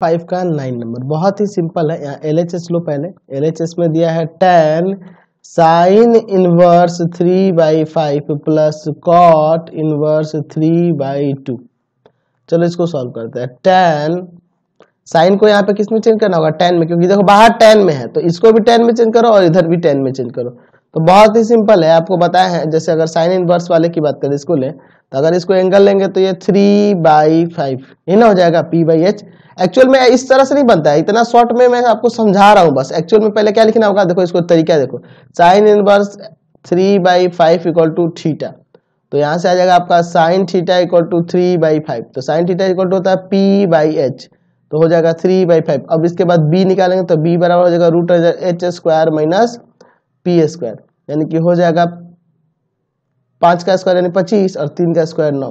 five का nine number बहुत ही simple है यहाँ एल लो पहले एल में दिया है tan sine inverse three by five plus cot inverse three by two चलो इसको सॉल्व करते हैं टेन साइन को यहाँ पे किस में चेंज करना होगा टेन में क्योंकि देखो बाहर टेन में है तो इसको भी टेन में चेंज करो और इधर भी टेन में चेंज करो तो बहुत ही सिंपल है आपको बताया है जैसे अगर साइन इनवर्स वाले की बात करें इसको ले तो अगर इसको एंगल लेंगे तो ये थ्री बाई फाइव ये ना हो जाएगा पी बाई एच एक्चुअल में इस तरह से नहीं बनता है इतना शॉर्ट में मैं आपको समझा रहा हूँ बस एक्चुअल में पहले क्या लिखना होगा देखो इसको तरीका देखो sine inverse three by five equal to theta तो यहाँ से आ जाएगा आपका sine theta equal to three by five तो साइन थीटा इक्वल टू होता है पी बाई एच तो हो जाएगा थ्री बाई फाइव अब इसके बाद बी निकालेंगे तो बी बराबर हो जाएगा root H square minus P square यानी कि हो जाएगा पांच का स्क्वायर यानी पच्चीस और तीन का स्क्वायर नौ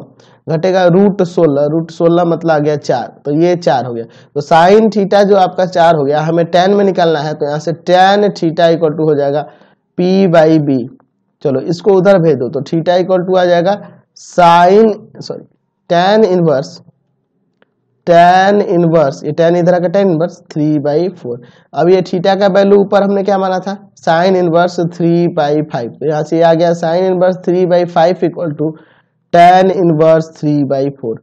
घटेगा रूट सोलह रूट सोलह मतलब आ गया चार तो ये चार हो गया तो साइन थीटा जो आपका चार हो गया हमें टेन में निकालना है तो यहाँ से टेन थीटा इक्वल टू हो जाएगा पी बाई बी चलो इसको उधर भेज दो तो थीटा इक्वल टू आ जाएगा sine sorry tan inverse tan inverse ये टेन इधर आकर tan inverse three by four अब ये थीटा का वैल्यू ऊपर हमने क्या माना था sine inverse three by five तो यहाँ से आ गया sine inverse three by five equal to tan inverse three by four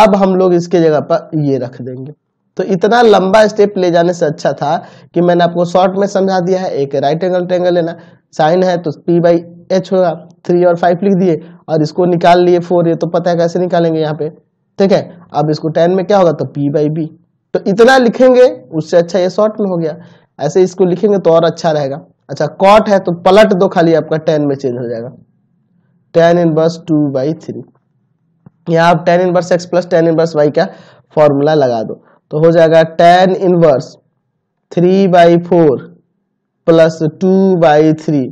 अब हम लोग इसके जगह पर ये रख देंगे तो इतना लंबा स्टेप ले जाने से अच्छा था कि मैंने आपको शॉर्ट में समझा दिया है एक राइट एंगल टेंगल लेना साइन है तो पी बाई एच होगा थ्री और फाइव लिख दिए और इसको निकाल लिए फोर ये तो पता है कैसे निकालेंगे यहाँ पे ठीक है अब इसको टेन में क्या होगा तो पी बाई बी तो इतना लिखेंगे उससे अच्छा ये शॉर्ट में हो गया ऐसे इसको लिखेंगे तो और अच्छा रहेगा अच्छा कॉट है तो पलट दो खाली आपका टेन में चेंज हो जाएगा टेन इन बस टू बाई थ्री यहाँ आप tan inverse X plus tan inverse Y का फॉर्मूला लगा दो तो हो जाएगा tan inverse three by four plus two by three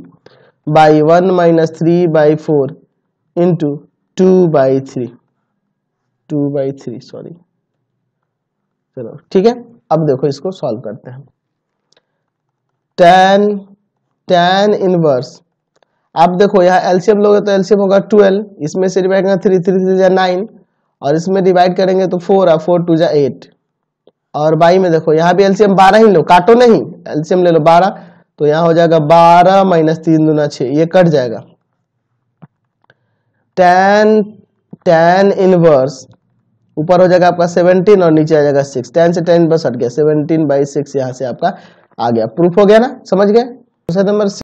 by one minus three by four into two by three two by three sorry चलो ठीक है अब देखो इसको सॉल्व करते हैं टेन टेन इनवर्स आप देखो यहाँ एलसीएम लोगे तो एलसीएम होगा ट्वेल्व इसमें से डिवाइड करेंगे थ्री थ्री थ्री जा नाइन और इसमें डिवाइड करेंगे तो फोर और फोर टू जा एट और बाई में देखो यहाँ भी एलसीएम बारह ही लो काटो नहीं एलसीएम ले लो बारह तो यहाँ हो जाएगा बारह माइनस तीन दूना छः ये कट जाएगा टेन टेन इनवर्स ऊपर हो जाएगा आपका सेवनटीन और नीचे आ जाएगा सिक्स टेन से टेन इनवर्स हट गया सेवनटीन बाई सिक्स यहाँ से आपका आ गया प्रूफ हो गया ना समझ गए क्वेश्चन नंबर